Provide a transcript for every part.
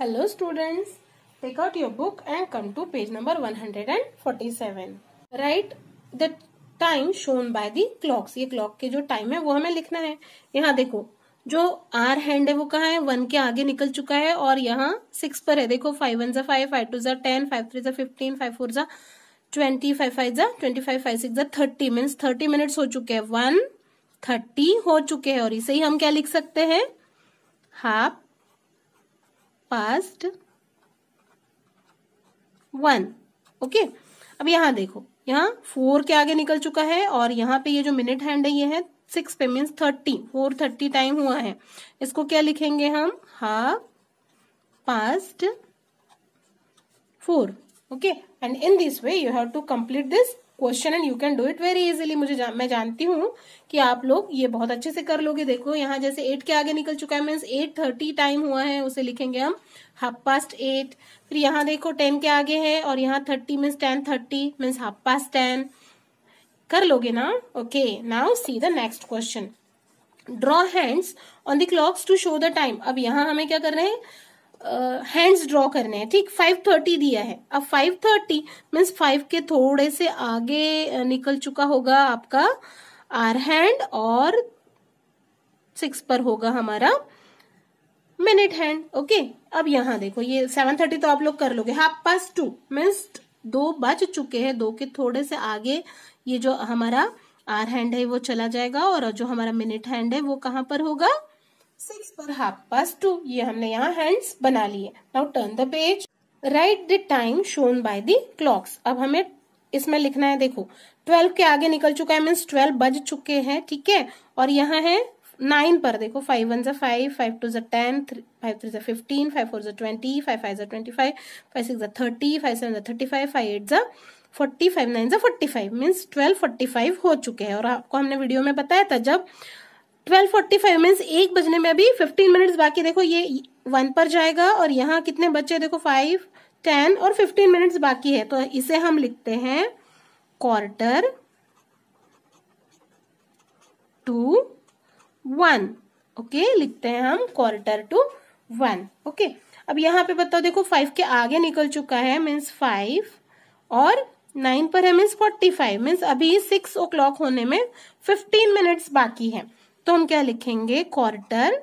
Hello students, take out your book and come to page number 147. Write the time shown by the clocks. ये clock के जो time है वो हमें लिखना है यहाँ देखो जो आर हैंड है वो कहाँ है वन के आगे निकल चुका है और यहाँ सिक्स पर है देखो फाइव वन जा फाइव फाइव टू जा टेन फाइव थ्री जा फिफ्टीन फाइव फोर जा ट्वेंटी फाइव फाइव जा ट्वेंटी फाइव फाइव सिक्स जा थर्टी मीन्स थर्टी मिनट्स हो चुके हैं वन थर्टी हो चुके हैं और इसे ही हम क्या लिख सकते हैं हाफ पास्ट वन ओके अब यहां देखो यहाँ फोर के आगे निकल चुका है और यहाँ पे ये जो मिनट हैंड है ये है सिक्स पे means thirty four thirty time हुआ है इसको क्या लिखेंगे हम half past four okay and in this way you have to complete this question and you can do it very easily मुझे जा, मैं जानती हूँ कि आप लोग ये बहुत अच्छे से कर लोगे देखो यहाँ जैसे एट के आगे निकल चुका है मीन्स एट थर्टी टाइम हुआ है उसे लिखेंगे हम हाफ पास्ट एट फिर यहाँ देखो टेन के आगे है और यहाँ thirty means ten thirty means half past ten कर लोगे ना okay now see the next question draw hands on the clocks to show the time अब यहाँ हमें क्या कर रहे हैं हैंड्स ड्रॉ करने हैं ठीक 530 दिया है अब 530 थर्टी मीन्स फाइव के थोड़े से आगे निकल चुका होगा आपका आर हैंड और सिक्स पर होगा हमारा मिनट हैंड ओके अब यहाँ देखो ये सेवन थर्टी तो आप लोग कर लोगे हाफ पास टू मीन्स दो बच चुके हैं दो के थोड़े से आगे ये जो हमारा आर हैंड है वो चला जाएगा और जो हमारा मिनट हैंड है वो कहाँ पर होगा सिक्स पर हाफ पास टू ये हमने यहाँ हैंड्स बना लिए now turn the page write the time shown by the clocks अब हमें इसमें लिखना है देखो ट्वेल्व के आगे निकल चुका है मीन्स ट्वेल्व बज चुके हैं ठीक है और यहाँ है नाइन पर देखो फाइव वन जो फाइव फाइव टू जो टेन फाइव थ्री जो फिफ्टीन फाइव फोर जो ट्वेंटी फाइव फाइव जो ट्वेंटी फाइव फाइव सिक्स जो थर्टी फाइव सेवन जो थर्टी फाइव फाइव एट जो फोर्टी फाइव नाइन जो forty five means twelve forty five हो चुके हैं और आपको हमने वीडियो में बताया था जब ट्वेल्व फोर्टी फाइव मीन्स एक बजने में अभी फिफ्टीन मिनट्स बाकी देखो ये वन पर जाएगा और यहाँ कितने बच्चे देखो फाइव टेन और फिफ्टीन मिनट्स बाकी है तो इसे हम लिखते हैं क्वार्टर टू वन ओके लिखते हैं हम क्वार्टर टू वन ओके अब यहाँ पे बताओ देखो फाइव के आगे निकल चुका है मीन्स फाइव और नाइन पर है मीन्स फोर्टी फाइव मीन्स अभी सिक्स ओ क्लॉक होने में फिफ्टीन मिनट्स बाकी है तो हम क्या लिखेंगे क्वार्टर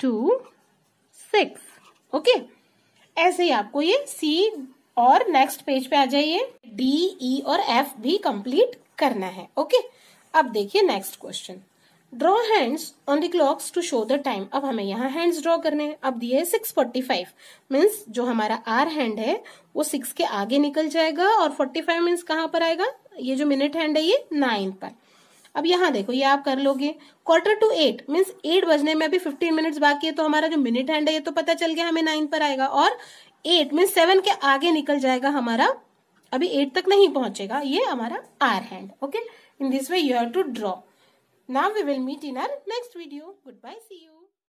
टू सिक्स ओके ऐसे ही आपको ये सी और नेक्स्ट पेज पे आ जाइए डी ई e और एफ भी कंप्लीट करना है ओके अब देखिए next question draw hands on the clocks to show the time अब हमें यहाँ हैंड्स ड्रॉ करने हैं अब दिए सिक्स फोर्टी फाइव मीन्स जो हमारा आर हैंड है वो सिक्स के आगे निकल जाएगा और फोर्टी फाइव मीन्स कहाँ पर आएगा ये जो मिनट हैंड है ये नाइन पर अब यहाँ देखो ये आप कर लोगे quarter to eight means eight बजने में अभी फिफ्टीन मिनट्स बाकी है तो हमारा जो मिनट हैंड है ये तो पता चल गया हमें नाइन पर आएगा और एट मीन्स सेवन के आगे निकल जाएगा हमारा अभी एट तक नहीं पहुंचेगा ये हमारा our hand okay in this way you have to draw now we will meet in our next video good bye see you